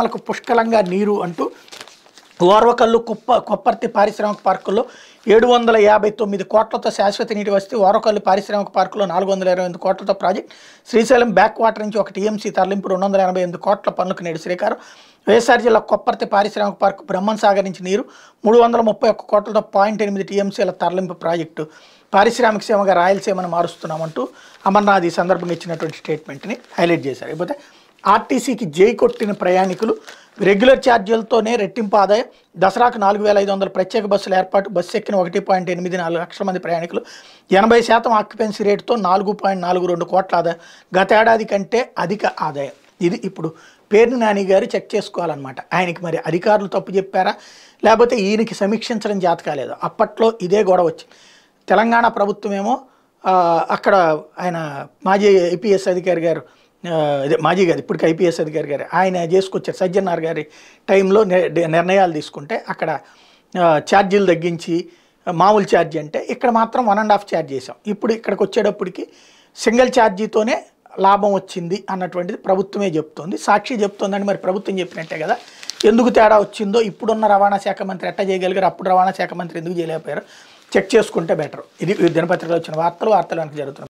వాళ్ళకు పుష్కలంగా నీరు అంటూ ఓర్వకల్లు కుప్ప కొప్పర్తి పారిశ్రామిక పార్కుల్లో ఏడు వందల యాభై తొమ్మిది కోట్లతో శాశ్వత నీటి వస్తే ఓరకల్లు పారిశ్రామిక పార్కులో నాలుగు వందల ఇరవై ఎనిమిది కోట్లతో ప్రాజెక్ట్ శ్రీశైలం బ్యాక్ వాటర్ నుంచి ఒక టీఎంసీ తరలింపు రెండు వందల ఎనభై ఎనిమిది కోట్ల పనులకు నేడు శ్రీకారం వైఎస్ఆర్ జిల్లా కొప్పర్తి పారిశ్రామిక పార్కు బ్రహ్మన్ సాగర్ నుంచి నీరు మూడు వందల ముప్పై ఒక్క కోట్లతో పాయింట్ ఎనిమిది టీఎంసీల తరలింపు ప్రాజెక్టు పారిశ్రామిక సేవగా రాయలసీమను మారుస్తున్నామంటూ అమర్నాథ్ ఈ సందర్భంగా ఇచ్చినటువంటి స్టేట్మెంట్ని హైలైట్ చేశారు ఇకపోతే ఆర్టీసీకి జై కొట్టిన ప్రయాణికులు రెగ్యులర్ ఛార్జీలతోనే రెట్టింపు ఆదాయం దసరాకు నాలుగు వేల ఐదు వందల ప్రత్యేక బస్సులు ఏర్పాటు బస్సు ఎక్కిన ఒకటి పాయింట్ ఎనిమిది నాలుగు లక్షల మంది ప్రయాణికులు ఎనభై శాతం ఆక్యుపెన్సీ రేటుతో నాలుగు పాయింట్ నాలుగు రెండు కోట్ల ఆదాయం గతేడాది కంటే అధిక ఆదాయం ఇది ఇప్పుడు పేరుని నాని గారు చెక్ చేసుకోవాలన్నమాట ఆయనకి మరి అధికారులు తప్పు చెప్పారా లేకపోతే ఈయనకి సమీక్షించడం జాతకాలేదు అప్పట్లో ఇదే గొడవ వచ్చింది తెలంగాణ ప్రభుత్వమేమో అక్కడ ఆయన మాజీ ఏపీఎస్ అధికారి గారు అదే మాజీ గారు ఇప్పుడు ఐపీఎస్ అధికారి గారు ఆయన చేసుకొచ్చారు సజ్జనార్ గారి టైంలో నిర్ణయాలు తీసుకుంటే అక్కడ ఛార్జీలు తగ్గించి మామూలు ఛార్జీ అంటే ఇక్కడ మాత్రం వన్ అండ్ హాఫ్ ఛార్జ్ చేసాం ఇప్పుడు ఇక్కడికి వచ్చేటప్పటికి సింగిల్ ఛార్జీతోనే లాభం వచ్చింది అన్నటువంటిది ప్రభుత్వమే చెప్తోంది సాక్షి చెప్తోందని మరి ప్రభుత్వం చెప్పినట్టే కదా ఎందుకు తేడా వచ్చిందో ఇప్పుడున్న రవాణా శాఖ మంత్రి ఎట్ట చేయగలిగారు అప్పుడు రవాణా శాఖ మంత్రి ఎందుకు చేయలేకపోయారు చెక్ చేసుకుంటే బెటర్ ఇది దినపత్రికలో వచ్చిన వార్తలు వార్తలు వెనక జరుగుతున్నాయి